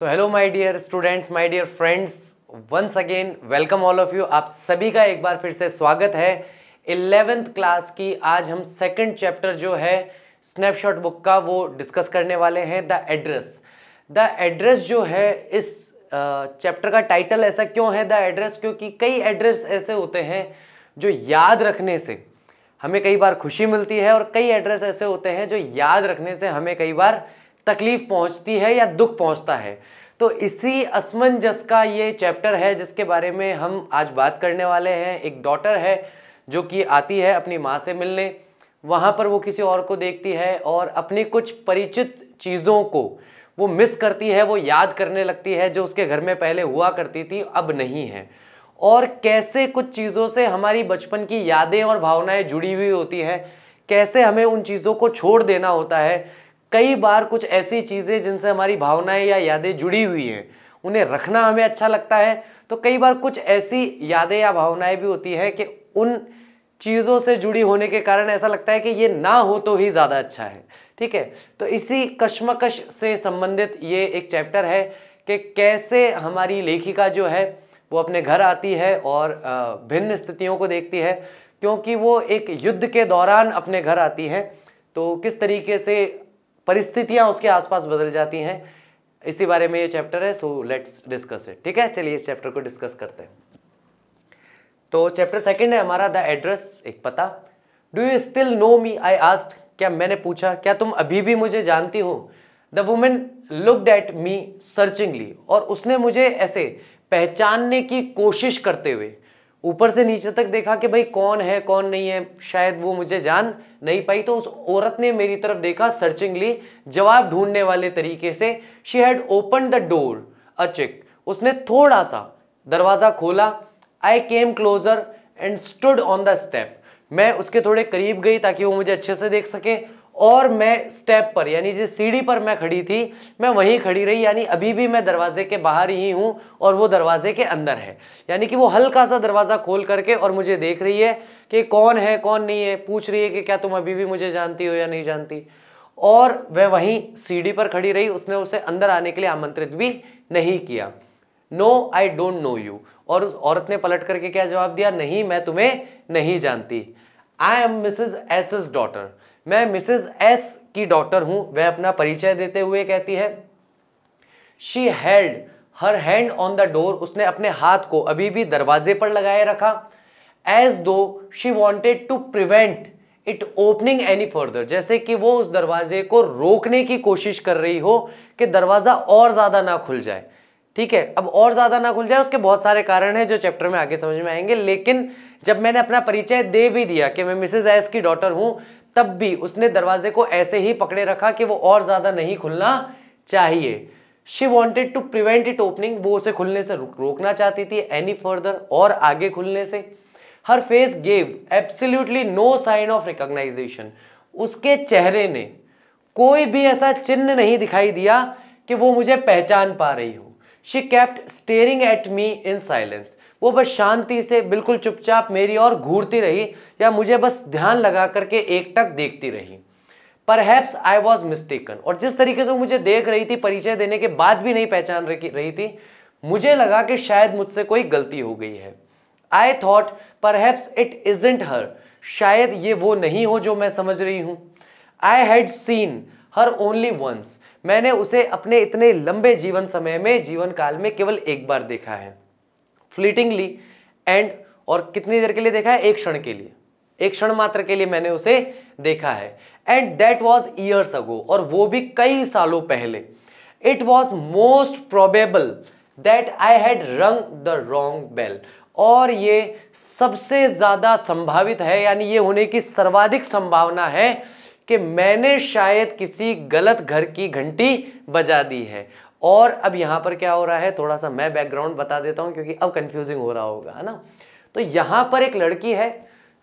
तो hello my dear students my dear friends once again welcome all of you आप सभी का एक बार फिर से स्वागत है इलेवेंथ क्लास की आज हम सेकंड चैप्टर जो है स्नैपशॉट बुक का वो डिस्कस करने वाले हैं द एड्रेस द एड्रेस जो है इस चैप्टर uh, का टाइटल ऐसा क्यों है द एड्रेस क्योंकि कई एड्रेस ऐसे होते हैं जो याद रखने से हमें कई बार खुशी मिलती है और कई एड्रेस ऐसे होते हैं जो याद रखने से हमें कई बार तकलीफ पहुंचती है या दुख पहुंचता है तो इसी असमंजस का ये चैप्टर है जिसके बारे में हम आज बात करने वाले हैं एक डॉटर है जो कि आती है अपनी माँ से मिलने वहाँ पर वो किसी और को देखती है और अपनी कुछ परिचित चीज़ों को वो मिस करती है वो याद करने लगती है जो उसके घर में पहले हुआ करती थी अब नहीं है और कैसे कुछ चीज़ों से हमारी बचपन की यादें और भावनाएं जुड़ी हुई होती हैं कैसे हमें उन चीज़ों को छोड़ देना होता है कई बार कुछ ऐसी चीज़ें जिनसे हमारी भावनाएं या यादें जुड़ी हुई हैं उन्हें रखना हमें अच्छा लगता है तो कई बार कुछ ऐसी यादें या भावनाएं भी होती हैं कि उन चीज़ों से जुड़ी होने के कारण ऐसा लगता है कि ये ना हो तो ही ज़्यादा अच्छा है ठीक है तो इसी कश्मकश से संबंधित ये एक चैप्टर है कि कैसे हमारी लेखिका जो है वो अपने घर आती है और भिन्न स्थितियों को देखती है क्योंकि वो एक युद्ध के दौरान अपने घर आती है तो किस तरीके से परिस्थितियां उसके आसपास बदल जाती हैं इसी बारे में ये चैप्टर है सो लेट्स डिस्कस इट ठीक है चलिए इस चैप्टर को डिस्कस करते हैं तो चैप्टर सेकंड है हमारा द एड्रेस एक पता do you still know me I asked क्या मैंने पूछा क्या तुम अभी भी मुझे जानती हो the woman looked at me searchingly और उसने मुझे ऐसे पहचानने की कोशिश करते हुए ऊपर से नीचे तक देखा कि भाई कौन है कौन नहीं है शायद वो मुझे जान नहीं पाई तो उस औरत ने मेरी तरफ देखा सर्चिंगली जवाब ढूंढने वाले तरीके से she had open the door a chink उसने थोड़ा सा दरवाज़ा खोला I came closer and stood on the step मैं उसके थोड़े करीब गई ताकि वो मुझे अच्छे से देख सके और मैं स्टेप पर यानी जिस सीढ़ी पर मैं खड़ी थी मैं वहीं खड़ी रही यानी अभी भी मैं दरवाजे के बाहर ही हूँ और वो दरवाजे के अंदर है यानी कि वो हल्का सा दरवाज़ा खोल करके और मुझे देख रही है कि कौन है कौन नहीं है पूछ रही है कि क्या तुम अभी भी मुझे जानती हो या नहीं जानती और वह वहीं सीढ़ी पर खड़ी रही उसने उसे अंदर आने के लिए आमंत्रित भी नहीं किया no I don't know you और उस औरत ने पलट करके क्या जवाब दिया नहीं मैं तुम्हें नहीं जानती I am Mrs S S daughter मैं मिसेस एस की डॉक्टर हूं वह अपना परिचय देते हुए कहती है she held her hand on the door उसने अपने हाथ को अभी भी दरवाजे पर लगाए रखा as though she wanted to prevent it opening any further जैसे कि वो उस दरवाजे को रोकने की कोशिश कर रही हो कि दरवाज़ा और ज़्यादा ना खुल जाए ठीक है अब और ज़्यादा ना खुल जाए उसके बहुत सारे कारण हैं जो चैप्टर में आगे समझ में आएंगे लेकिन जब मैंने अपना परिचय दे भी दिया कि मैं मिसेज एस की डॉटर हूं तब भी उसने दरवाजे को ऐसे ही पकड़े रखा कि वो और ज़्यादा नहीं खुलना चाहिए she wanted to prevent it opening वो उसे खुलने से रोकना चाहती थी एनी फर्दर और आगे खुलने से her face gave absolutely no sign of recognization उसके चेहरे ने कोई भी ऐसा चिन्ह नहीं दिखाई दिया कि वो मुझे पहचान पा रही हो she kept staring at me in silence वो बस शांति से बिल्कुल चुपचाप मेरी ओर घूरती रही या मुझे बस ध्यान लगा करके एकटक देखती रही पर हैप्स आई वॉज मिस्टेकन और जिस तरीके से वो मुझे देख रही थी परिचय देने के बाद भी नहीं पहचान रही थी मुझे लगा कि शायद मुझसे कोई गलती हो गई है I thought perhaps it isn't her शायद ये वो नहीं हो जो मैं समझ रही हूँ I had seen her only once मैंने उसे अपने इतने लंबे जीवन समय में जीवन काल में केवल एक बार देखा है फ्लीटिंगली एंड और कितनी देर के लिए देखा है एक क्षण के लिए एक क्षण मात्र के लिए मैंने उसे देखा है and that was years ago और वो भी कई सालों पहले it was most probable that I had rung the wrong bell और ये सबसे ज़्यादा संभावित है यानी ये होने की सर्वाधिक संभावना है कि मैंने शायद किसी गलत घर की घंटी बजा दी है और अब यहाँ पर क्या हो रहा है थोड़ा सा मैं बैकग्राउंड बता देता हूँ क्योंकि अब कंफ्यूजिंग हो रहा होगा है ना तो यहां पर एक लड़की है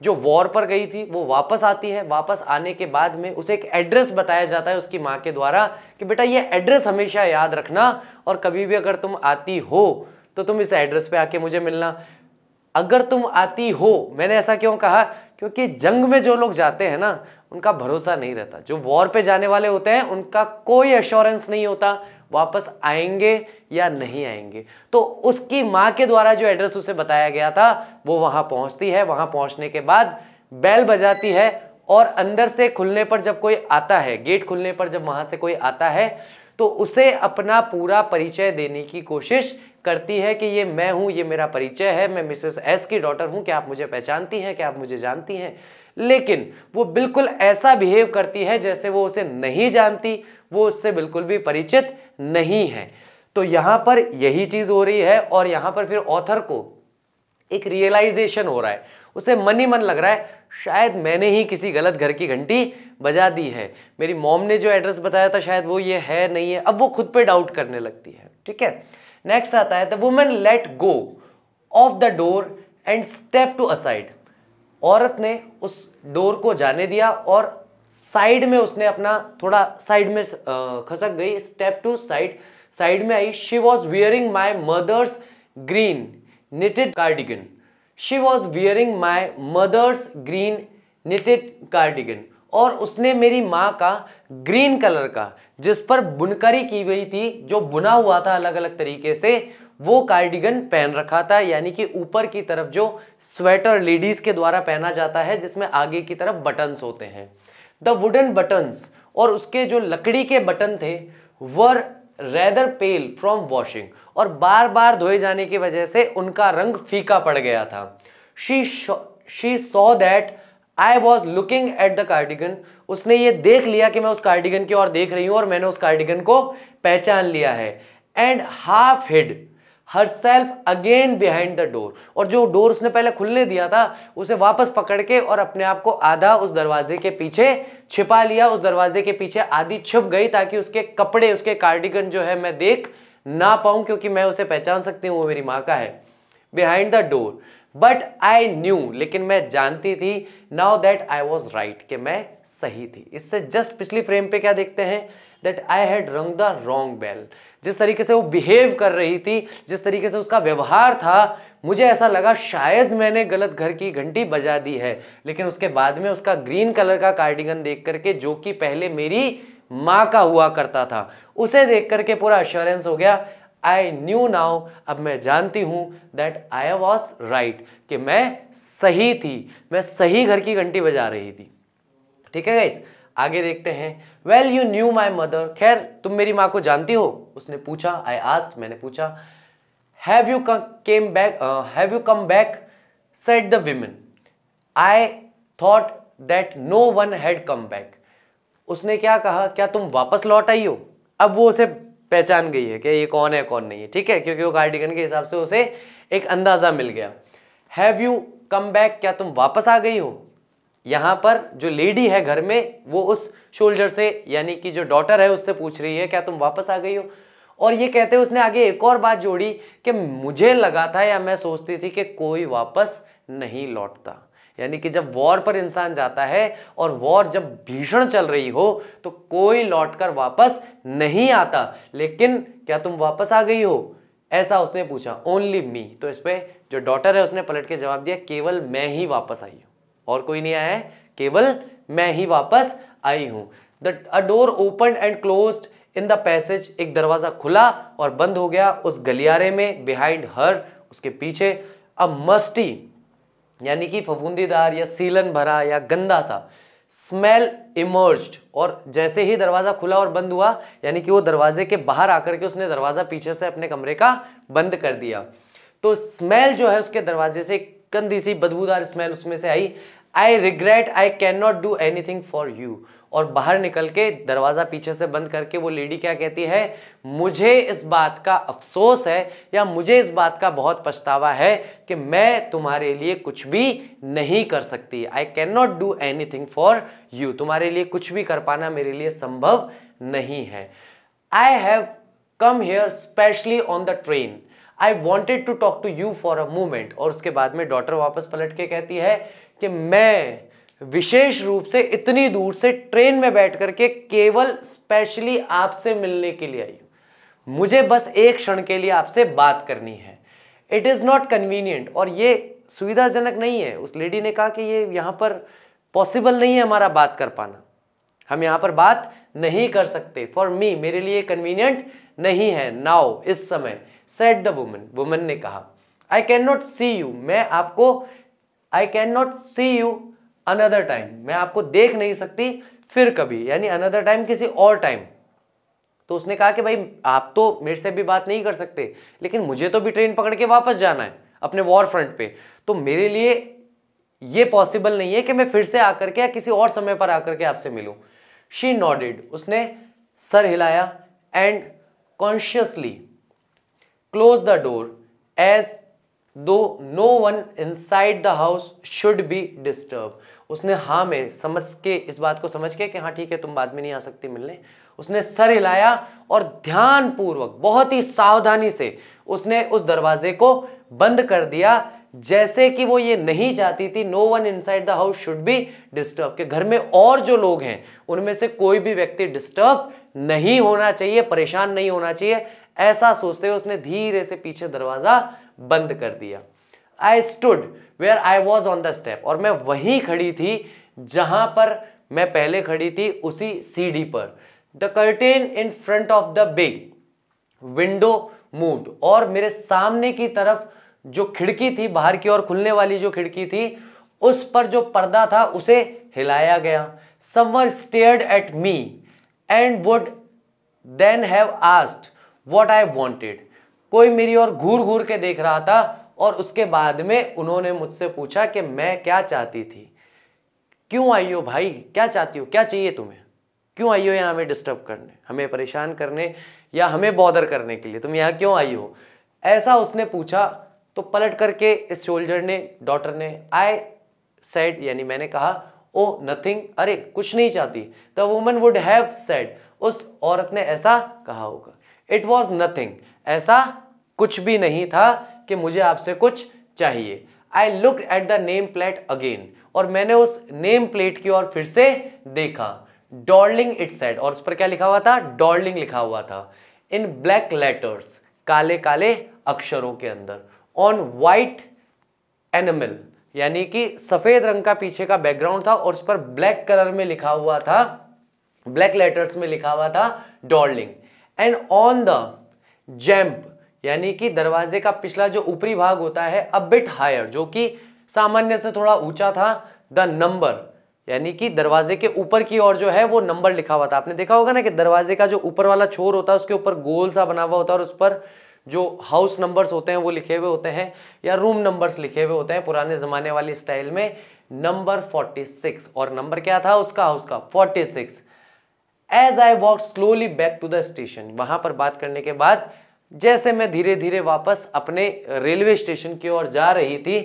जो वॉर पर गई थी वो वापस आती है वापस आने के बाद में उसे एक एड्रेस बताया जाता है उसकी माँ के द्वारा कि बेटा ये एड्रेस हमेशा याद रखना और कभी भी अगर तुम आती हो तो तुम इस एड्रेस पे आके मुझे मिलना अगर तुम आती हो मैंने ऐसा क्यों कहा क्योंकि जंग में जो लोग जाते हैं ना उनका भरोसा नहीं रहता जो वॉर पे जाने वाले होते हैं उनका कोई एश्योरेंस नहीं होता वापस आएंगे या नहीं आएंगे तो उसकी माँ के द्वारा जो एड्रेस उसे बताया गया था वो वहाँ पहुँचती है वहाँ पहुँचने के बाद बैल बजाती है और अंदर से खुलने पर जब कोई आता है गेट खुलने पर जब वहाँ से कोई आता है तो उसे अपना पूरा परिचय देने की कोशिश करती है कि ये मैं हूँ ये मेरा परिचय है मैं मिसेस एस की डॉटर हूँ क्या आप मुझे पहचानती हैं क्या आप मुझे जानती हैं लेकिन वो बिल्कुल ऐसा बिहेव करती है जैसे वो उसे नहीं जानती वो उससे बिल्कुल भी परिचित नहीं है तो यहां पर यही चीज़ हो रही है और यहां पर फिर ऑथर को एक रियलाइजेशन हो रहा है उसे मन ही मन लग रहा है शायद मैंने ही किसी गलत घर की घंटी बजा दी है मेरी मॉम ने जो एड्रेस बताया था शायद वो ये है नहीं है अब वो खुद पे डाउट करने लगती है ठीक है नेक्स्ट आता है the woman let go of the door and step to aside औरत ने उस डोर को जाने दिया और साइड में उसने अपना थोड़ा साइड में खसक गई स्टेप टू साइड साइड में आई she was wearing my mother's green knitted cardigan she was wearing my mother's green knitted cardigan और उसने मेरी माँ का ग्रीन कलर का जिस पर बुनकरी की गई थी जो बुना हुआ था अलग अलग तरीके से वो कार्डिगन पहन रखा था यानी कि ऊपर की तरफ जो स्वेटर लेडीज़ के द्वारा पहना जाता है जिसमें आगे की तरफ बटन्स होते हैं द वुडन बटन्स और उसके जो लकड़ी के बटन थे were rather pale from washing और बार बार धोए जाने की वजह से उनका रंग फीका पड़ गया था she she saw that I was looking at the cardigan उसने ये देख लिया कि मैं उस कार्डिगन की ओर देख रही हूँ और मैंने उस कार्डिगन को पहचान लिया है and half hid herself again behind the door और जो डोर उसने पहले खुलने दिया था उसे वापस पकड़ के और अपने आप को आधा उस दरवाजे के पीछे छिपा लिया उस दरवाजे के पीछे आधी छिप गई ताकि उसके कपड़े उसके कार्डिगन जो है मैं देख ना पाऊं क्योंकि मैं उसे पहचान सकती हूँ वो मेरी माँ का है behind the door but I knew लेकिन मैं जानती थी now that I was right कि मैं सही थी इससे जस्ट पिछली फ्रेम पे क्या देखते हैं that I had rung the wrong bell जिस तरीके से वो बिहेव कर रही थी जिस तरीके से उसका व्यवहार था मुझे ऐसा लगा शायद मैंने गलत घर की घंटी बजा दी है लेकिन उसके बाद में उसका ग्रीन कलर का कार्डिगन देख करके जो कि पहले मेरी माँ का हुआ करता था उसे देख करके पूरा अश्योरेंस हो गया आई न्यू नाउ अब मैं जानती हूँ दैट आई वॉज राइट कि मैं सही थी मैं सही घर की घंटी बजा रही थी ठीक है गाइज़ आगे देखते हैं well you knew my mother खैर तुम मेरी माँ को जानती हो उसने पूछा आई आस्ट मैंने पूछा have you came back have you come back said the women I thought that no one had come back उसने क्या कहा क्या तुम वापस लौट आई हो अब वो उसे पहचान गई है कि ये कौन है कौन नहीं है ठीक है क्योंकि वो कार्डिगन के हिसाब से उसे एक अंदाज़ा मिल गया हैव यू कम बैक क्या तुम वापस आ गई हो यहाँ पर जो लेडी है घर में वो उस शोल्डर से यानी कि जो डॉटर है उससे पूछ रही है क्या तुम वापस आ गई हो और ये कहते उसने आगे एक और बात जोड़ी कि मुझे लगा था या मैं सोचती थी कि कोई वापस नहीं लौटता यानी कि जब वॉर पर इंसान जाता है और वॉर जब भीषण चल रही हो तो कोई लौटकर वापस नहीं आता लेकिन क्या तुम वापस आ गई हो ऐसा उसने पूछा ओनली मी तो इस पर जो डॉटर है उसने पलट के जवाब दिया केवल मैं ही वापस आई और कोई नहीं आया है केवल मैं ही वापस आई हूं the a door open and close in the passage एक दरवाज़ा खुला और बंद हो गया उस गलियारे में बिहाइंड हर उसके पीछे अ मस्टी यानी कि फफूंदीदार या सीलन भरा या गंदा सा स्मेल इमर्ज और जैसे ही दरवाज़ा खुला और बंद हुआ यानी कि वो दरवाजे के बाहर आकर के उसने दरवाज़ा पीछे से अपने कमरे का बंद कर दिया तो स्मेल जो है उसके दरवाजे से गंदी सी बदबूदार स्मेल उसमें से I I regret I can not do anything for you और बाहर निकल के दरवाज़ा पीछे से बंद करके वो लेडी क्या कहती है मुझे इस बात का अफसोस है या मुझे इस बात का बहुत पछतावा है कि मैं तुम्हारे लिए कुछ भी नहीं कर सकती I can not do anything for you तुम्हारे लिए कुछ भी कर पाना मेरे लिए संभव नहीं है I have come here specially on the train I wanted to talk to you for a moment और उसके बाद में डॉटर वापस पलट के कहती है कि मैं विशेष रूप से इतनी दूर से ट्रेन में बैठ करके केवल स्पेशली आपसे मिलने के लिए आई हूं मुझे बस एक क्षण के लिए आपसे बात करनी है इट इज़ नॉट कन्वीनियंट और ये सुविधाजनक नहीं है उस लेडी ने कहा कि ये यहाँ पर पॉसिबल नहीं है हमारा बात कर पाना हम यहाँ पर बात नहीं कर सकते फॉर मी मेरे लिए कन्वीनियंट नहीं है नाउ इस समय सेट द वुमन वुमन ने कहा I can not see you मैं आपको I can not see you another time मैं आपको देख नहीं सकती फिर कभी यानी अनदर टाइम किसी और टाइम तो उसने कहा कि भाई आप तो मेरे से भी बात नहीं कर सकते लेकिन मुझे तो भी ट्रेन पकड़ के वापस जाना है अपने वॉर फ्रंट पे तो मेरे लिए ये पॉसिबल नहीं है कि मैं फिर से आकर के या किसी और समय पर आकर के आपसे मिलूं शी नॉडेड उसने सर हिलाया and consciously close the door as though no one inside the house should be disturb उसने हाँ में समझ के इस बात को समझ के कि हाँ ठीक है तुम बाद में नहीं आ सकती मिलने उसने सर हिलाया और ध्यानपूर्वक बहुत ही सावधानी से उसने उस दरवाजे को बंद कर दिया जैसे कि वो ये नहीं चाहती थी no one inside the house should be disturb के घर में और जो लोग हैं उनमें से कोई भी व्यक्ति डिस्टर्ब नहीं होना चाहिए परेशान नहीं होना चाहिए ऐसा सोचते हुए उसने धीरे से पीछे दरवाजा बंद कर दिया I stood where I was on the step और मैं वहीं खड़ी थी जहां पर मैं पहले खड़ी थी उसी सीढ़ी पर the curtain in front of the bay window move और मेरे सामने की तरफ जो खिड़की थी बाहर की ओर खुलने वाली जो खिड़की थी उस पर जो पर्दा था उसे हिलाया गया someone stared at me and would then have asked what I wanted कोई मेरी ओर घूर घूर के देख रहा था और उसके बाद में उन्होंने मुझसे पूछा कि मैं क्या चाहती थी क्यों आई हो भाई क्या चाहती हो क्या चाहिए तुम्हें क्यों आई हो यहाँ हमें डिस्टर्ब करने हमें परेशान करने या हमें बॉदर करने के लिए तुम यहाँ क्यों आई हो ऐसा उसने पूछा तो पलट करके इस सोल्जर ने डॉटर ने आई सेड यानी मैंने कहा ओ नथिंग अरे कुछ नहीं चाहती the woman would have said उस औरत ने ऐसा कहा होगा इट वॉज नथिंग ऐसा कुछ भी नहीं था कि मुझे आपसे कुछ चाहिए I look at the name plate again और मैंने उस नेम प्लेट की ओर फिर से देखा डॉर्लिंग इट सेड और उस पर क्या लिखा हुआ था डॉर्लिंग लिखा हुआ था इन ब्लैक लेटर्स काले काले अक्षरों के अंदर ऑन वाइट एनिमल यानी कि सफेद रंग का पीछे का बैकग्राउंड था और उस पर ब्लैक कलर में लिखा हुआ था ब्लैक लेटर्स में लिखा हुआ था Dorling and on the jamb यानी कि दरवाजे का पिछला जो ऊपरी भाग होता है अब बिट हायर जो कि सामान्य से थोड़ा ऊंचा था द नंबर यानी कि दरवाजे के ऊपर की ओर जो है वो नंबर लिखा हुआ था आपने देखा होगा ना कि दरवाजे का जो ऊपर वाला छोर होता है उसके ऊपर गोल सा बना हुआ होता है और उस पर जो हाउस नंबर्स होते हैं वो लिखे हुए होते हैं या रूम नंबर्स लिखे हुए होते हैं पुराने ज़माने वाली स्टाइल में नंबर 46 और नंबर क्या था उसका हाउस का 46 as I walk slowly back to the station वहां पर बात करने के बाद जैसे मैं धीरे धीरे वापस अपने रेलवे स्टेशन की ओर जा रही थी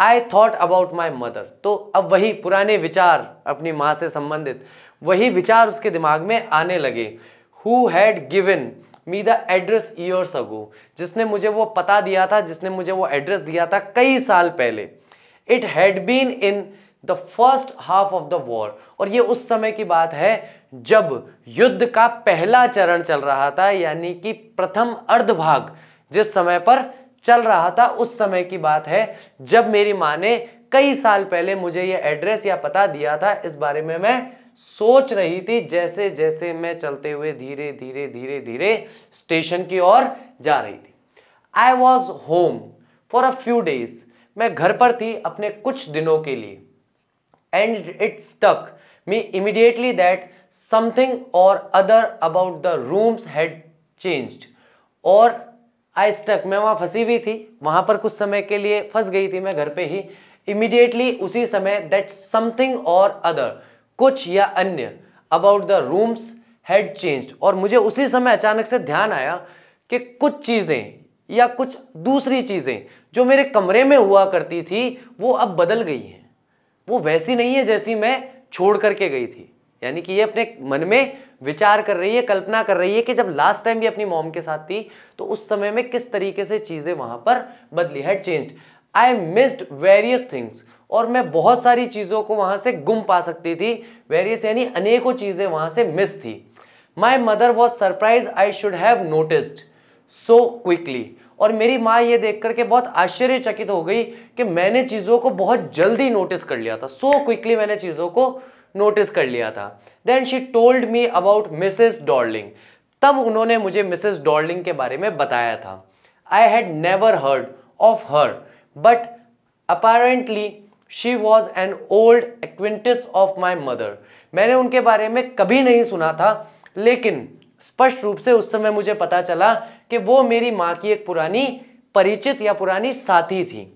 I thought about my mother तो अब वही पुराने विचार अपनी माँ से संबंधित वही विचार उसके दिमाग में आने लगे who had given me the address years ago जिसने मुझे वो पता दिया था जिसने मुझे वो एड्रेस दिया था कई साल पहले it had been in the first half of the war और ये उस समय की बात है जब युद्ध का पहला चरण चल रहा था यानी कि प्रथम अर्धभाग जिस समय पर चल रहा था उस समय की बात है जब मेरी माँ ने कई साल पहले मुझे ये एड्रेस या पता दिया था इस बारे में मैं सोच रही थी जैसे जैसे मैं चलते हुए धीरे धीरे धीरे धीरे स्टेशन की ओर जा रही थी I was home for a few days मैं घर पर थी अपने कुछ दिनों के लिए and it stuck me immediately that something or other about the rooms had changed और आई स्टक मैं वहाँ फंसी हुई थी वहाँ पर कुछ समय के लिए फंस गई थी मैं घर पे ही इमिडिएटली उसी समय दैट समथिंग और अदर कुछ या अन्य about the rooms had changed और मुझे उसी समय अचानक से ध्यान आया कि कुछ चीज़ें या कुछ दूसरी चीज़ें जो मेरे कमरे में हुआ करती थी वो अब बदल गई हैं वो वैसी नहीं है जैसी मैं छोड़ करके गई थी यानी कि ये अपने मन में विचार कर रही है कल्पना कर रही है कि जब लास्ट टाइम भी अपनी मॉम के साथ थी तो उस समय में किस तरीके से चीज़ें वहाँ पर बदली had changed I missed various things और मैं बहुत सारी चीज़ों को वहाँ से गुम पा सकती थी वेरियस यानी अनेकों चीज़ें वहाँ से मिस थी my mother was surprise I should have noticed so quickly और मेरी माँ ये देख करके बहुत आश्चर्यचकित हो गई कि मैंने चीज़ों को बहुत जल्दी नोटिस कर लिया था सो so क्विकली मैंने चीज़ों को नोटिस कर लिया था then she told me about Mrs Dorling तब उन्होंने मुझे मिसेस डॉर्लिंग के बारे में बताया था I had never heard of her but apparently she was an old acquaintance of my mother मैंने उनके बारे में कभी नहीं सुना था लेकिन स्पष्ट रूप से उस समय मुझे पता चला कि वो मेरी माँ की एक पुरानी परिचित या पुरानी साथी थी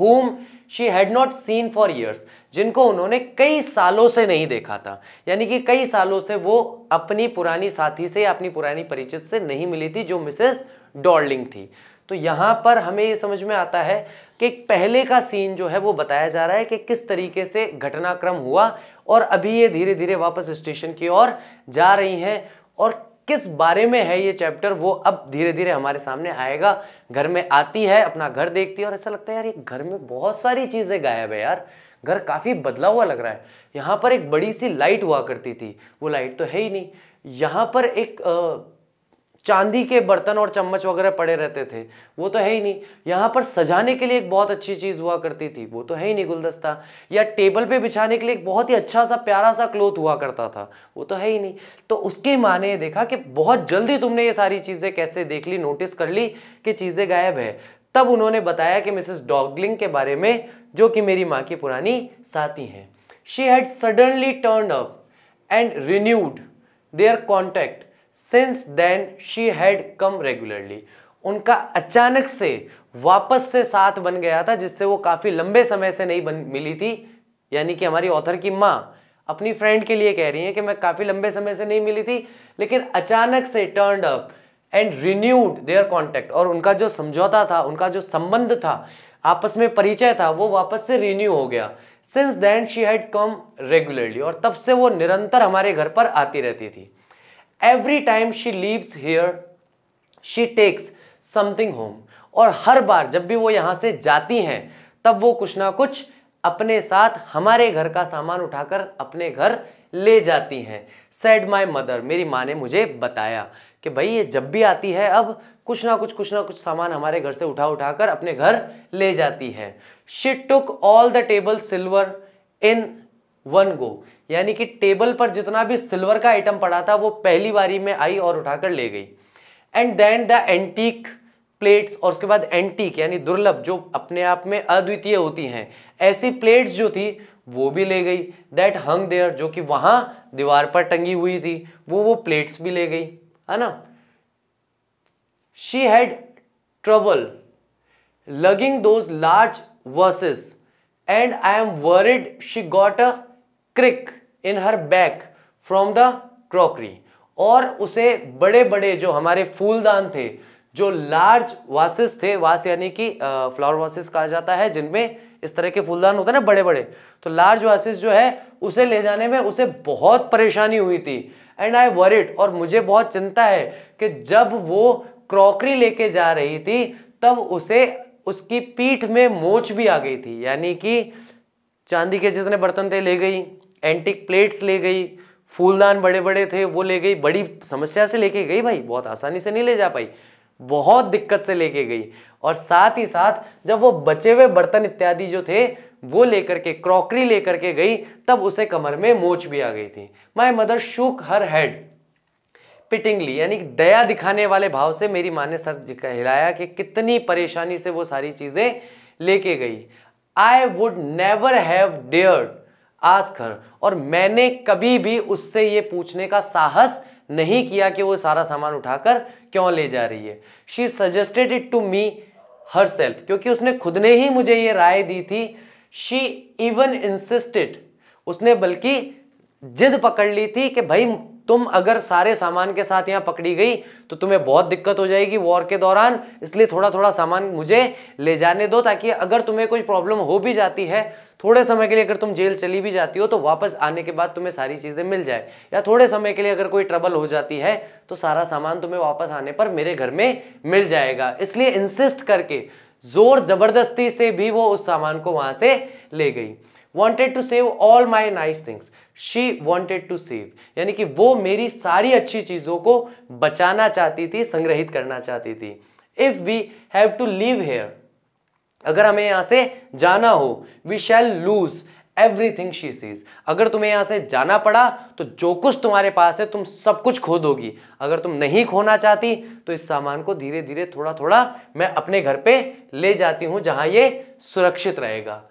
whom she had not seen for years जिनको उन्होंने कई सालों से नहीं देखा था यानी कि कई सालों से वो अपनी पुरानी साथी से अपनी पुरानी परिचित से नहीं मिली थी जो मिसेस डॉर्लिंग थी तो यहाँ पर हमें ये समझ में आता है कि पहले का सीन जो है वो बताया जा रहा है कि किस तरीके से घटनाक्रम हुआ और अभी ये धीरे धीरे वापस स्टेशन की ओर जा रही हैं और किस बारे में है ये चैप्टर वो अब धीरे धीरे हमारे सामने आएगा घर में आती है अपना घर देखती है और ऐसा लगता है यार ये घर में बहुत सारी चीज़ें गायब है यार घर काफ़ी बदला हुआ लग रहा है यहाँ पर एक बड़ी सी लाइट हुआ करती थी वो लाइट तो है ही नहीं यहाँ पर एक आ, चांदी के बर्तन और चम्मच वगैरह पड़े रहते थे वो तो है ही नहीं यहाँ पर सजाने के लिए एक बहुत अच्छी चीज़ हुआ करती थी वो तो है ही नहीं गुलदस्ता या टेबल पे बिछाने के लिए एक बहुत ही अच्छा सा प्यारा सा क्लोथ हुआ करता था वो तो है ही नहीं तो उसके माने देखा कि बहुत जल्दी तुमने ये सारी चीज़ें कैसे देख ली नोटिस कर ली कि चीज़ें गायब है तब उन्होंने बताया कि मिसेस डॉगलिंग के बारे में जो कि मेरी माँ की पुरानी साथी हैं she had suddenly turn up and renewed their contact since then she had come regularly उनका अचानक से वापस से साथ बन गया था जिससे वो काफ़ी लंबे समय से नहीं बन मिली थी यानी कि हमारी ऑथर की माँ अपनी फ्रेंड के लिए कह रही है कि मैं काफ़ी लंबे समय से नहीं मिली थी लेकिन अचानक से turn up and renewed their contact और उनका जो समझौता था उनका जो संबंध था आपस में परिचय था वो वापस से रिन्यू हो गया since then she had come regularly और तब से वो निरंतर हमारे घर पर आती रहती थी every time she leaves here she takes something home और हर बार जब भी वो यहाँ से जाती हैं तब वो कुछ ना कुछ अपने साथ हमारे घर का सामान उठाकर अपने घर ले जाती हैं सेड माई मदर मेरी माँ ने मुझे बताया कि भाई ये जब भी आती है अब कुछ ना कुछ कुछ ना कुछ सामान हमारे घर से उठा उठा कर अपने घर ले जाती है she took all the table silver in one go यानी कि टेबल पर जितना भी सिल्वर का आइटम पड़ा था वो पहली बारी में आई और उठाकर ले गई and then the antique plates और उसके बाद एंटीक यानी दुर्लभ जो अपने आप में अद्वितीय होती हैं ऐसी प्लेट्स जो थी वो भी ले गई दैट हंग देयर जो कि वहाँ दीवार पर टंगी हुई थी वो वो प्लेट्स भी ले गई है ना she had trouble lugging those large vases and I am worried she got a crick in her back from the crockery और उसे बड़े बड़े जो हमारे फूलदान थे जो लार्ज वासेस थे वास यानी कि फ्लावर वासेस कहा जाता है जिनमें इस तरह के फूलदान होते हैं ना बड़े बड़े तो लार्ज वासेस जो है उसे ले जाने में उसे बहुत परेशानी हुई थी एंड आई वरिड और मुझे बहुत चिंता है कि जब वो क्रॉकरी लेके जा रही थी तब उसे उसकी पीठ में मोच भी आ गई थी यानी कि चांदी के जितने बर्तन थे ले गई एंटिक प्लेट्स ले गई फूलदान बड़े बड़े थे वो ले गई बड़ी समस्या से लेके गई भाई बहुत आसानी से नहीं ले जा पाई बहुत दिक्कत से लेके गई और साथ ही साथ जब वो बचे हुए बर्तन इत्यादि जो थे वो लेकर के क्रॉकरी लेकर के गई तब उसे कमर में मोच भी आ गई थी my mother shook her head pityingly यानी दया दिखाने वाले भाव से मेरी माँ ने सर हिलाया कि कितनी परेशानी से वो सारी चीज़ें लेके गई I would never have dare ask her और मैंने कभी भी उससे ये पूछने का साहस नहीं किया कि वो सारा सामान उठाकर क्यों ले जा रही है she suggested it to me herself क्योंकि उसने खुद ने ही मुझे ये राय दी थी शी इवन इंसिस्टेड उसने बल्कि जिद पकड़ ली थी कि भाई तुम अगर सारे सामान के साथ यहाँ पकड़ी गई तो तुम्हें बहुत दिक्कत हो जाएगी वॉर के दौरान इसलिए थोड़ा थोड़ा सामान मुझे ले जाने दो ताकि अगर तुम्हें कोई प्रॉब्लम हो भी जाती है थोड़े समय के लिए अगर तुम जेल चली भी जाती हो तो वापस आने के बाद तुम्हें सारी चीज़ें मिल जाए या थोड़े समय के लिए अगर कोई ट्रबल हो जाती है तो सारा सामान तुम्हें वापस आने पर मेरे घर में मिल जाएगा इसलिए इंसिस्ट करके जोर ज़बरदस्ती से भी वो उस सामान को वहाँ से ले गई wanted to save all my nice things she wanted to save यानी कि वो मेरी सारी अच्छी चीज़ों को बचाना चाहती थी संग्रहित करना चाहती थी if we have to live here अगर हमें यहाँ से जाना हो we shall lose everything she sees अगर तुम्हें यहाँ से जाना पड़ा तो जो कुछ तुम्हारे पास है तुम सब कुछ खो दोगी अगर तुम नहीं खोना चाहती तो इस सामान को धीरे धीरे थोड़ा थोड़ा मैं अपने घर पे ले जाती हूँ जहाँ ये सुरक्षित रहेगा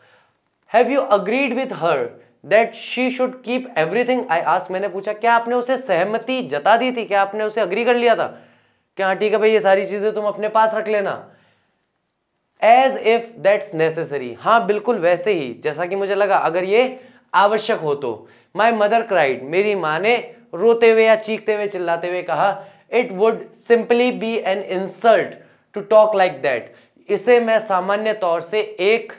have you agreed with her that she should keep everything I ask मैंने पूछा क्या आपने उसे सहमति जता दी थी क्या आपने उसे अग्री कर लिया था क्या हाँ ठीक है भाई ये सारी चीज़ें तुम अपने पास रख लेना एज इफ दैट्स नेसेसरी हाँ बिल्कुल वैसे ही जैसा कि मुझे लगा अगर ये आवश्यक हो तो माई मदर क्राइड मेरी माँ ने रोते हुए या चीखते हुए चिल्लाते हुए कहा it would simply be an insult to talk like that इसे मैं सामान्य तौर से एक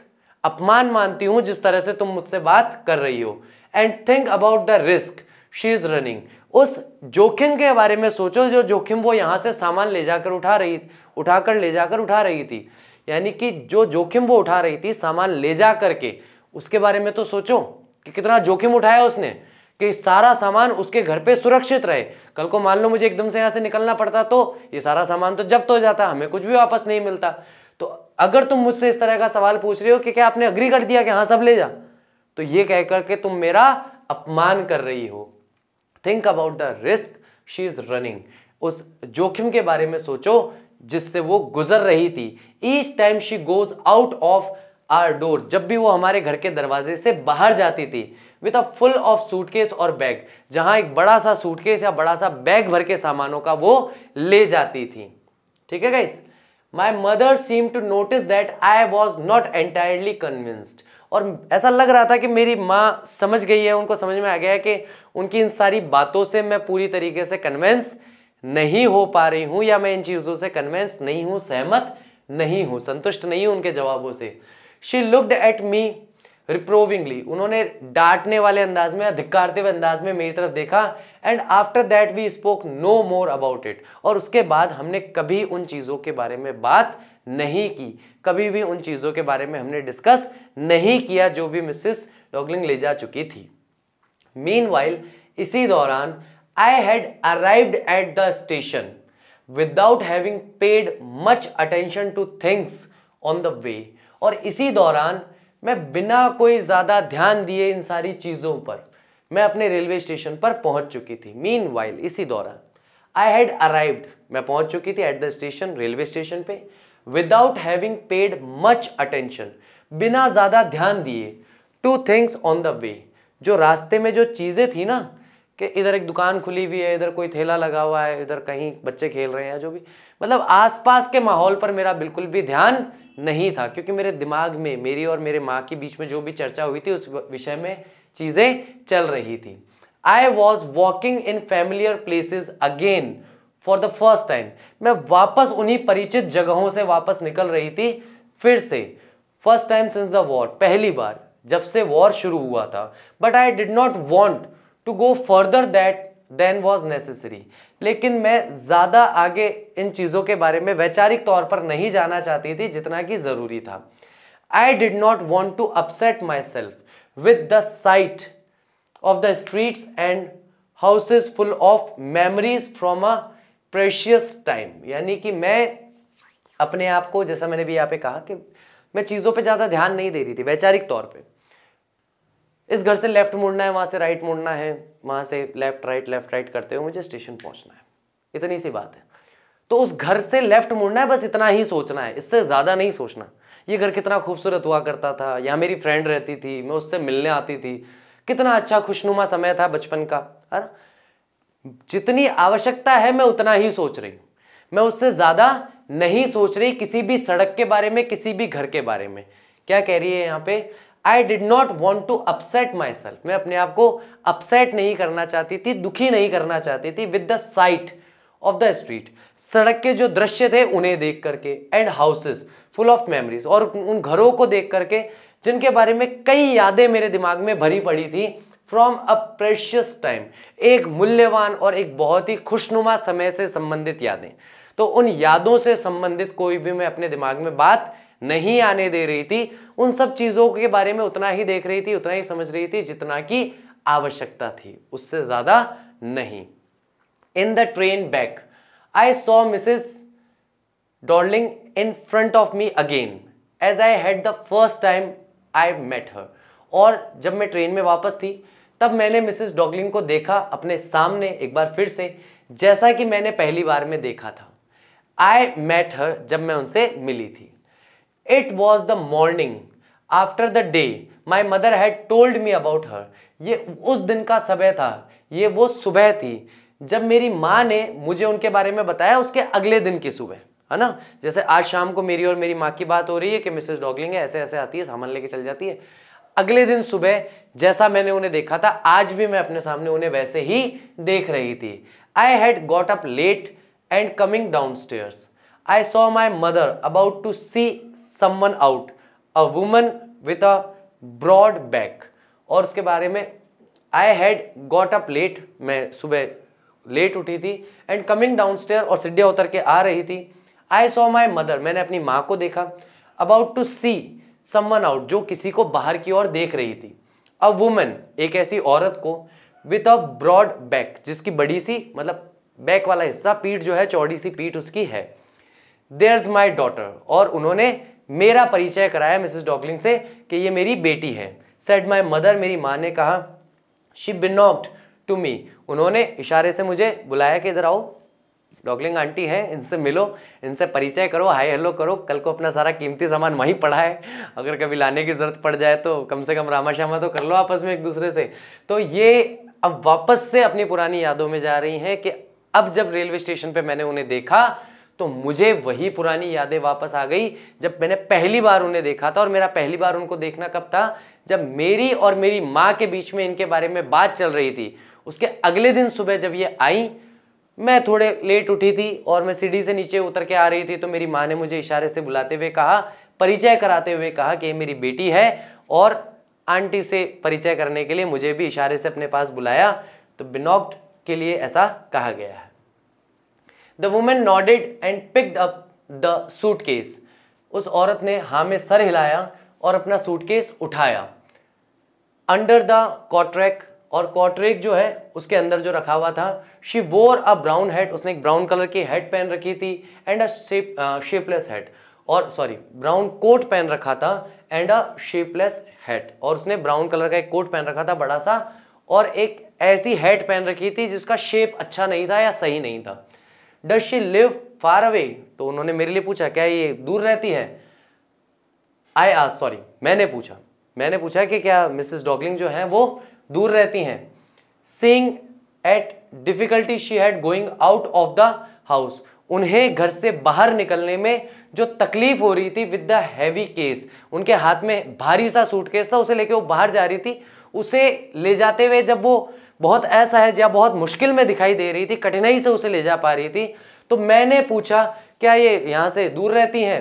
अपमान मानती हूं जिस तरह से तुम मुझसे बात कर रही हो and think about the risk she is running उस जोखिम के बारे में सोचो जो जोखिम वो यहां से सामान ले जाकर उठा रही उठाकर ले जाकर उठा रही थी यानी कि जो जोखिम वो उठा रही थी सामान ले जा करके उसके बारे में तो सोचो कि कितना जोखिम उठाया उसने कि सारा सामान उसके घर पे सुरक्षित रहे कल को मान लो मुझे एकदम से यहां से निकलना पड़ता तो ये सारा सामान तो जब्त हो जाता हमें कुछ भी वापस नहीं मिलता तो अगर तुम मुझसे इस तरह का सवाल पूछ रहे हो कि क्या आपने अग्री कर दिया कि हाँ सब ले जा तो ये कह करके तुम मेरा अपमान कर रही हो think about the risk she is running उस जोखिम के बारे में सोचो जिससे वो गुजर रही थी each time she goes out of our door जब भी वो हमारे घर के दरवाजे से बाहर जाती थी with a full of suitcase और बैग जहां एक बड़ा सा सूटकेस या बड़ा सा बैग भर के सामानों का वो ले जाती थी ठीक है guys my mother seem to notice that I was not entirely convinced और ऐसा लग रहा था कि मेरी माँ समझ गई है उनको समझ में आ गया है कि उनकी इन सारी बातों से मैं पूरी तरीके से कन्विंस नहीं हो पा रही हूँ या मैं इन चीज़ों से कन्विंस नहीं हूँ सहमत नहीं हूँ संतुष्ट नहीं हूँ उनके जवाबों से she looked at me reprovingly उन्होंने डांटने वाले अंदाज में अधिकारते हुए अंदाज में मेरी तरफ देखा and after that we spoke no more about it और उसके बाद हमने कभी उन चीज़ों के बारे में बात नहीं की कभी भी उन चीज़ों के बारे में हमने डिस्कस नहीं किया जो भी मिसिस डॉगलिंग ले जा चुकी थी मीन इसी दौरान I had arrived at the station without having paid much attention to things on the way और इसी दौरान मैं बिना कोई ज़्यादा ध्यान दिए इन सारी चीज़ों पर मैं अपने रेलवे स्टेशन पर पहुंच चुकी थी मीन वाइल इसी दौरान आई हैड अराइव्ड मैं पहुंच चुकी थी at the station railway station पे without having paid much attention बिना ज़्यादा ध्यान दिए to things on the way जो रास्ते में जो चीज़ें थी ना कि इधर एक दुकान खुली हुई है इधर कोई थैला लगा हुआ है इधर कहीं बच्चे खेल रहे हैं जो भी मतलब आसपास के माहौल पर मेरा बिल्कुल भी ध्यान नहीं था क्योंकि मेरे दिमाग में मेरी और मेरे माँ के बीच में जो भी चर्चा हुई थी उस विषय में चीज़ें चल रही थी I was walking in familiar places again for the first time मैं वापस उन्हीं परिचित जगहों से वापस निकल रही थी फिर से first time since the war पहली बार जब से वॉर शुरू हुआ था but I did not want to go further that then was necessary लेकिन मैं ज़्यादा आगे इन चीज़ों के बारे में वैचारिक तौर पर नहीं जाना चाहती थी जितना कि ज़रूरी था I did not want to upset myself with the sight of the streets and houses full of memories from a precious time यानी कि मैं अपने आप को जैसा मैंने भी यहाँ पे कहा कि मैं चीज़ों पे ज़्यादा ध्यान नहीं दे रही थी वैचारिक तौर पे इस घर से लेफ्ट मुड़ना है वहां से राइट मुड़ना है वहां से लेफ्ट राइट लेफ्ट राइट करते हुए मुझे स्टेशन पहुंचना है इतनी सी बात है तो उस घर से लेफ्ट मुड़ना है बस इतना ही सोचना है इससे ज़्यादा नहीं सोचना ये घर कितना खूबसूरत हुआ करता था यहाँ मेरी फ्रेंड रहती थी मैं उससे मिलने आती थी कितना अच्छा खुशनुमा समय था बचपन का है जितनी आवश्यकता है मैं उतना ही सोच रही हूँ मैं उससे ज़्यादा नहीं सोच रही किसी भी सड़क के बारे में किसी भी घर के बारे में क्या कह रही है यहाँ पे I did not want to upset myself मैं अपने आप को अपसेट नहीं करना चाहती थी दुखी नहीं करना चाहती थी with the sight of the street सड़क के जो दृश्य थे उन्हें देख करके and houses full of memories और उन घरों को देख करके जिनके बारे में कई यादें मेरे दिमाग में भरी पड़ी थी फ्रॉम अ प्रेशियस टाइम एक मूल्यवान और एक बहुत ही खुशनुमा समय से संबंधित यादें तो उन यादों से संबंधित कोई भी मैं अपने दिमाग में बात नहीं आने दे रही थी उन सब चीज़ों के बारे में उतना ही देख रही थी उतना ही समझ रही थी जितना की आवश्यकता थी उससे ज़्यादा नहीं in the train back I saw Mrs Darling in front of me again as I had the first time I met her और जब मैं ट्रेन में वापस थी तब मैंने मिसेस डॉगलिंग को देखा अपने सामने एक बार फिर से जैसा कि मैंने पहली बार में देखा था आई मेट हर जब मैं उनसे मिली थी it was the morning after the day my mother had told me about her ये उस दिन का समय था ये वो सुबह थी जब मेरी माँ ने मुझे उनके बारे में बताया उसके अगले दिन की सुबह है ना जैसे आज शाम को मेरी और मेरी माँ की बात हो रही है कि मिसेज डॉगलिंग है ऐसे ऐसे आती है सामान लेके चल जाती है अगले दिन सुबह जैसा मैंने उन्हें देखा था आज भी मैं अपने सामने उन्हें वैसे ही देख रही थी I had got up late and coming down stairs I saw my mother about to see someone out, a woman with a broad back. और उसके बारे में I had got up late, मैं सुबह लेट उठी थी एंड कमिंग डाउन स्टेयर और सीढ़े उतर के आ रही थी आई सॉ माई मदर मैंने अपनी माँ को देखा about to see someone out जो किसी को बाहर की ओर देख रही थी अ वुमेन एक ऐसी औरत को विथ अ ब्रॉड बैक जिसकी बड़ी सी मतलब बैक वाला हिस्सा पीठ जो है चौड़ी सी पीठ उसकी है देर इज माई डॉटर और उन्होंने मेरा परिचय कराया मिसेस डॉकलिंग से कि ये मेरी बेटी है सेड माई मदर मेरी माँ ने कहा शी बिनॉक्ड टू मी उन्होंने इशारे से मुझे बुलाया कि इधर आओ डॉगलिंग आंटी हैं इनसे मिलो इनसे परिचय करो हाय हेलो करो कल को अपना सारा कीमती सामान वहीं पड़ा है अगर कभी लाने की ज़रूरत पड़ जाए तो कम से कम रामा श्यामा तो कर लो आपस में एक दूसरे से तो ये अब वापस से अपनी पुरानी यादों में जा रही हैं कि अब जब रेलवे स्टेशन पे मैंने उन्हें देखा तो मुझे वही पुरानी यादें वापस आ गई जब मैंने पहली बार उन्हें देखा था और मेरा पहली बार उनको देखना कब था जब मेरी और मेरी माँ के बीच में इनके बारे में बात चल रही थी उसके अगले दिन सुबह जब ये आई मैं थोड़े लेट उठी थी और मैं सीढ़ी से नीचे उतर के आ रही थी तो मेरी माँ ने मुझे इशारे से बुलाते हुए कहा परिचय कराते हुए कहा कि ये मेरी बेटी है और आंटी से परिचय करने के लिए मुझे भी इशारे से अपने पास बुलाया तो बिनोक्ट के लिए ऐसा कहा गया है the women nodded and picked up the suitcase उस औरत ने हाँ में सर हिलाया और अपना सूटकेस उठाया अंडर द कॉट्रैक और कॉट्रेक जो है उसके अंदर जो रखा हुआ था शी वोर अ ब्राउन हेड उसने एक ब्राउन कलर की हेड पहन रखी थी and a shape shapeless hat और सॉरी ब्राउन कोट पहन रखा था एंड अ शेपलेस हेड और उसने ब्राउन कलर का एक कोट पहन रखा था बड़ा सा और एक ऐसी हेड पहन रखी थी जिसका शेप अच्छा नहीं था या सही नहीं था does she live far away तो उन्होंने मेरे लिए पूछा क्या ये दूर रहती है आई आ सॉरी मैंने पूछा मैंने पूछा कि क्या मिसेस डॉगलिंग जो है वो दूर रहती हैं seeing at difficulty she had going out of the house उन्हें घर से बाहर निकलने में जो तकलीफ हो रही थी विद द हैवी केस उनके हाथ में भारी सा सूटकेस था उसे लेके वो बाहर जा रही थी उसे ले जाते हुए जब वो बहुत असहज या बहुत मुश्किल में दिखाई दे रही थी कठिनाई से उसे ले जा पा रही थी तो मैंने पूछा क्या ये यहां से दूर रहती हैं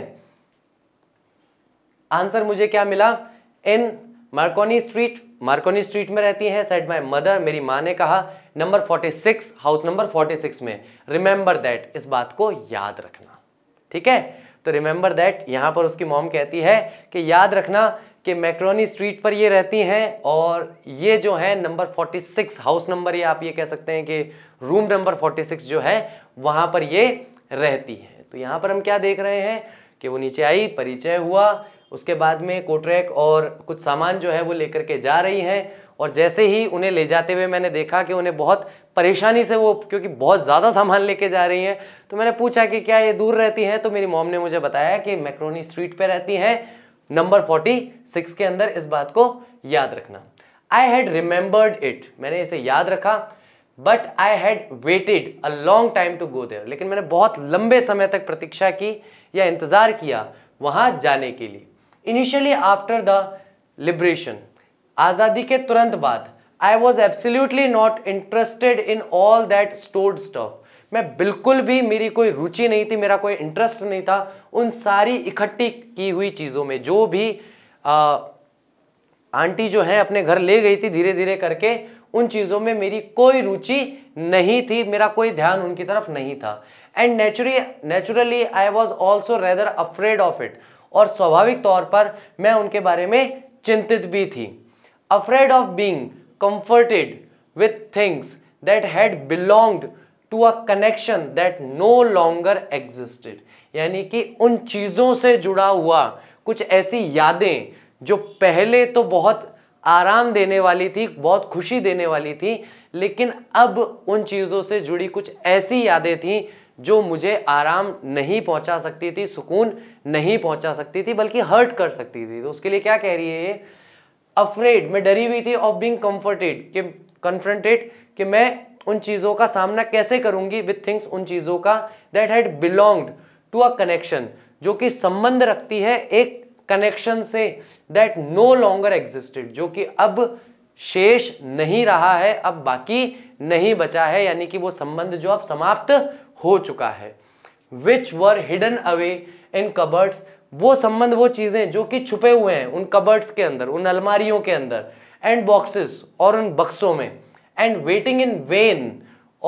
आंसर मुझे क्या मिला in Marconi Street Marconi Street में रहती हैं सेट माय मदर मेरी माँ ने कहा नंबर 46 हाउस नंबर 46 में रिमेंबर दैट इस बात को याद रखना ठीक है तो रिमेंबर दैट यहां पर उसकी मॉम कहती है कि याद रखना कि मैक्रोनी स्ट्रीट पर ये रहती हैं और ये जो है नंबर 46 हाउस नंबर ये आप ये कह सकते हैं कि रूम नंबर 46 जो है वहाँ पर ये रहती है तो यहाँ पर हम क्या देख रहे हैं कि वो नीचे आई परिचय हुआ उसके बाद में कोट्रैक और कुछ सामान जो है वो लेकर के जा रही हैं और जैसे ही उन्हें ले जाते हुए मैंने देखा कि उन्हें बहुत परेशानी से वो क्योंकि बहुत ज़्यादा सामान लेके जा रही हैं तो मैंने पूछा कि क्या ये दूर रहती हैं तो मेरी मॉम ने मुझे बताया कि मैक्रोनी स्ट्रीट पर रहती हैं नंबर फोर्टी सिक्स के अंदर इस बात को याद रखना आई हैड रिमेंबर्ड इट मैंने इसे याद रखा but I had waited a long time to go there लेकिन मैंने बहुत लंबे समय तक प्रतीक्षा की या इंतज़ार किया वहाँ जाने के लिए इनिशियली आफ्टर द लिबरेशन आज़ादी के तुरंत बाद I was absolutely not interested in all that stored stuff मैं बिल्कुल भी मेरी कोई रुचि नहीं थी मेरा कोई इंटरेस्ट नहीं था उन सारी इकट्ठी की हुई चीज़ों में जो भी आ, आंटी जो है अपने घर ले गई थी धीरे धीरे करके उन चीज़ों में मेरी कोई रुचि नहीं थी मेरा कोई ध्यान उनकी तरफ नहीं था and naturally naturally I was also rather afraid of it और स्वाभाविक तौर पर मैं उनके बारे में चिंतित भी थी afraid of being comforted with things that had belonged to a connection that no longer existed यानी कि उन चीज़ों से जुड़ा हुआ कुछ ऐसी यादें जो पहले तो बहुत आराम देने वाली थी बहुत खुशी देने वाली थी लेकिन अब उन चीज़ों से जुड़ी कुछ ऐसी यादें थी जो मुझे आराम नहीं पहुंचा सकती थी सुकून नहीं पहुंचा सकती थी बल्कि हर्ट कर सकती थी तो उसके लिए क्या कह रही है ये अफ्रेड मैं डरी हुई थी ऑफ बींग कम्फर्टेड कि कन्फ्रंटेड कि मैं उन चीज़ों का सामना कैसे करूंगी विथ थिंग्स उन चीज़ों का that had belonged to a connection जो कि संबंध रखती है एक connection say that no longer existed जो कि अब शेष नहीं रहा है अब बाकी नहीं बचा है यानी कि वो संबंध जो अब समाप्त हो चुका है which were hidden away in cupboards वो संबंध वो चीज़ें जो कि छुपे हुए हैं उन कबर्ड्स के अंदर उन अलमारियों के अंदर एंड बॉक्सेस और उन बक्सों में एंड वेटिंग इन वेन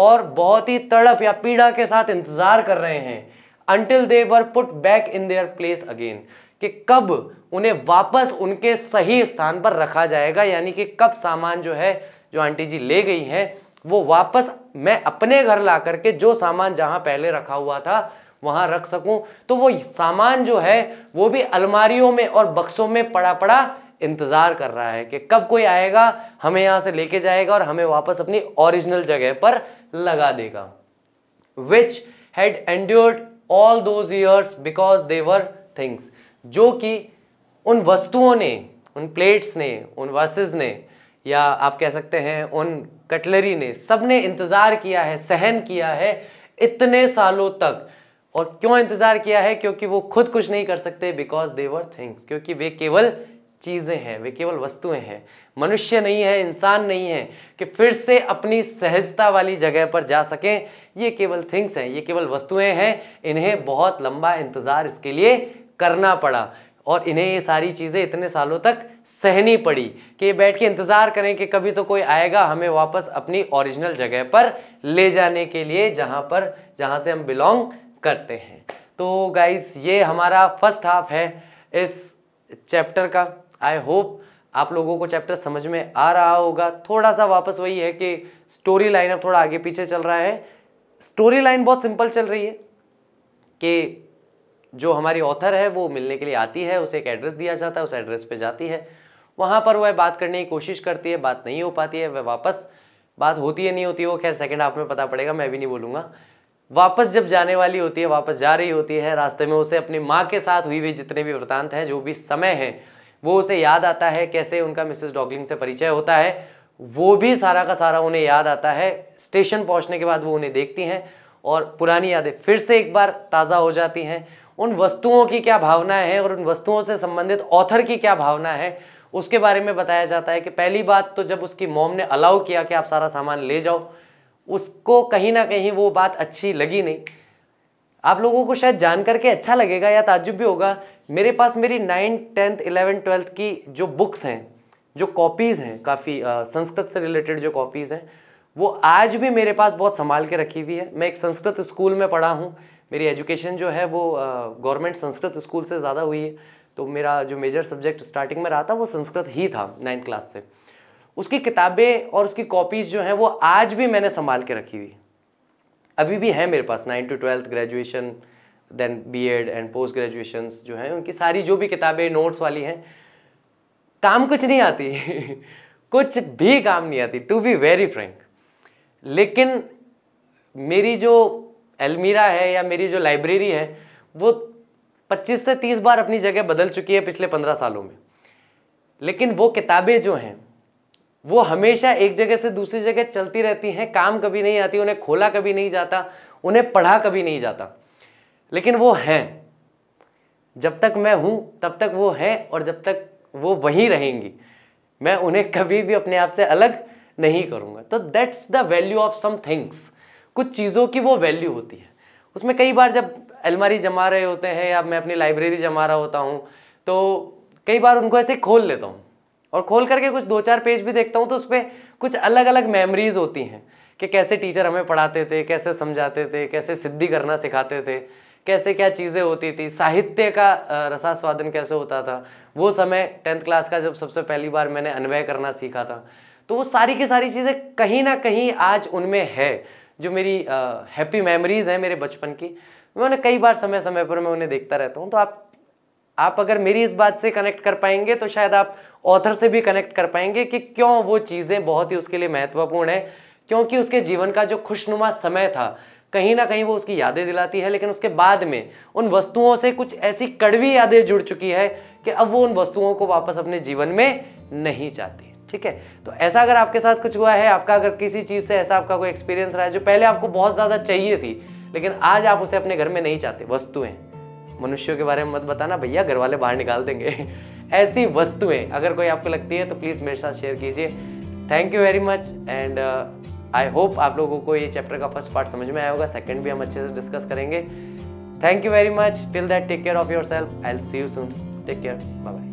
और बहुत ही तड़प या पीड़ा के साथ इंतजार कर रहे हैं until they were put back in their place again कि कब उन्हें वापस उनके सही स्थान पर रखा जाएगा यानी कि कब सामान जो है जो आंटी जी ले गई हैं वो वापस मैं अपने घर ला करके जो सामान जहाँ पहले रखा हुआ था वहाँ रख सकूँ तो वो सामान जो है वो भी अलमारियों में और बक्सों में पड़ा पड़ा इंतज़ार कर रहा है कि कब कोई आएगा हमें यहाँ से लेके जाएगा और हमें वापस अपनी ओरिजिनल जगह पर लगा देगा which had endured all those years because their things जो कि उन वस्तुओं ने उन प्लेट्स ने उन वर्सेज ने या आप कह सकते हैं उन कटलरी ने सब ने इंतज़ार किया है सहन किया है इतने सालों तक और क्यों इंतज़ार किया है क्योंकि वो खुद कुछ नहीं कर सकते बिकॉज देवर थिंग्स क्योंकि वे केवल चीज़ें हैं वे केवल वस्तुएं हैं मनुष्य नहीं है इंसान नहीं है कि फिर से अपनी सहजता वाली जगह पर जा सकें ये केवल थिंग्स हैं ये केवल वस्तुएं हैं इन्हें बहुत लंबा इंतज़ार इसके लिए करना पड़ा और इन्हें ये सारी चीज़ें इतने सालों तक सहनी पड़ी कि बैठ के इंतज़ार करें कि कभी तो कोई आएगा हमें वापस अपनी ओरिजिनल जगह पर ले जाने के लिए जहाँ पर जहाँ से हम बिलोंग करते हैं तो गाइज़ ये हमारा फर्स्ट हाफ है इस चैप्टर का आई होप आप लोगों को चैप्टर समझ में आ रहा होगा थोड़ा सा वापस वही है कि स्टोरी लाइन अब थोड़ा आगे पीछे चल रहा है स्टोरी लाइन बहुत सिंपल चल रही है कि जो हमारी ऑथर है वो मिलने के लिए आती है उसे एक एड्रेस दिया जाता है उस एड्रेस पे जाती है वहाँ पर वह बात करने की कोशिश करती है बात नहीं हो पाती है वह वापस बात होती है नहीं होती वो खैर सेकेंड हाफ में पता पड़ेगा मैं भी नहीं बोलूँगा वापस जब जाने वाली होती है वापस जा रही होती है रास्ते में उसे अपनी माँ के साथ हुई हुई जितने भी वृतांत हैं जो भी समय हैं वो उसे याद आता है कैसे उनका मिसेस डॉगलिंग से परिचय होता है वो भी सारा का सारा उन्हें याद आता है स्टेशन पहुंचने के बाद वो उन्हें देखती हैं और पुरानी यादें फिर से एक बार ताज़ा हो जाती हैं उन वस्तुओं की क्या भावना है और उन वस्तुओं से संबंधित ऑथर की क्या भावना है उसके बारे में बताया जाता है कि पहली बात तो जब उसकी मॉम ने अलाउ किया कि आप सारा सामान ले जाओ उसको कहीं ना कहीं वो बात अच्छी लगी नहीं आप लोगों को शायद जान करके अच्छा लगेगा या ताज्जुब भी होगा मेरे पास मेरी नाइन्थ टेंथ इलेवेंथ ट्वेल्थ की जो बुक्स हैं जो कॉपीज़ हैं काफ़ी संस्कृत से रिलेटेड जो कॉपीज़ हैं वो आज भी मेरे पास बहुत संभाल के रखी हुई है मैं एक संस्कृत स्कूल में पढ़ा हूँ मेरी एजुकेशन जो है वो गवर्नमेंट संस्कृत स्कूल से ज़्यादा हुई है तो मेरा जो मेजर सब्जेक्ट स्टार्टिंग में रहा था वो संस्कृत ही था नाइन्थ क्लास से उसकी किताबें और उसकी कॉपीज़ जो हैं वो आज भी मैंने संभाल के रखी हुई अभी भी है मेरे पास ninth to twelfth graduation then B Ed and post graduation जो हैं उनकी सारी जो भी किताबें नोट्स वाली हैं काम कुछ नहीं आती कुछ भी काम नहीं आती टू बी वेरी फ्रेंक लेकिन मेरी जो अलमीरा है या मेरी जो लाइब्रेरी है वो 25 से 30 बार अपनी जगह बदल चुकी है पिछले 15 सालों में लेकिन वो किताबें जो हैं वो हमेशा एक जगह से दूसरी जगह चलती रहती हैं काम कभी नहीं आती उन्हें खोला कभी नहीं जाता उन्हें पढ़ा कभी नहीं जाता लेकिन वो हैं जब तक मैं हूँ तब तक वो हैं और जब तक वो वहीं रहेंगी मैं उन्हें कभी भी अपने आप से अलग नहीं करूँगा तो that's the value of some things कुछ चीज़ों की वो वैल्यू होती है उसमें कई बार जब अलमारी जमा रहे होते हैं या मैं अपनी लाइब्रेरी जमा रहा होता हूँ तो कई बार उनको ऐसे खोल लेता हूँ और खोल करके कुछ दो चार पेज भी देखता हूँ तो उस पर कुछ अलग अलग मेमरीज़ होती हैं कि कैसे टीचर हमें पढ़ाते थे कैसे समझाते थे कैसे सिद्धि करना सिखाते थे कैसे क्या चीज़ें होती थी साहित्य का रसास्वादन कैसे होता था वो समय टेंथ क्लास का जब सबसे पहली बार मैंने अन्वय करना सीखा था तो वो सारी की सारी चीज़ें कहीं ना कहीं आज उनमें है जो मेरी हैप्पी मेमोरीज़ हैं मेरे बचपन की मैं उन्हें कई बार समय समय पर मैं उन्हें देखता रहता हूँ तो आप आप अगर मेरी इस बात से कनेक्ट कर पाएंगे तो शायद आप ऑथर से भी कनेक्ट कर पाएंगे कि क्यों वो चीज़ें बहुत ही उसके लिए महत्वपूर्ण है क्योंकि उसके जीवन का जो खुशनुमा समय था कहीं ना कहीं वो उसकी यादें दिलाती है लेकिन उसके बाद में उन वस्तुओं से कुछ ऐसी कड़वी यादें जुड़ चुकी है कि अब वो उन वस्तुओं को वापस अपने जीवन में नहीं चाहती ठीक है तो ऐसा अगर आपके साथ कुछ हुआ है आपका अगर किसी चीज़ से ऐसा आपका कोई एक्सपीरियंस रहा है जो पहले आपको बहुत ज़्यादा चाहिए थी लेकिन आज आप उसे अपने घर में नहीं चाहते वस्तुएं मनुष्यों के बारे में मत बताना भैया घर वाले बाहर निकाल देंगे ऐसी वस्तुएं अगर कोई आपको लगती है तो प्लीज़ मेरे साथ शेयर कीजिए thank you very much and I hope आप लोगों को ये चैप्टर का फर्स्ट पार्ट समझ में आया होगा सेकेंड भी हम अच्छे से डिस्कस करेंगे thank you very much till that take care of yourself I'll see you soon take care bye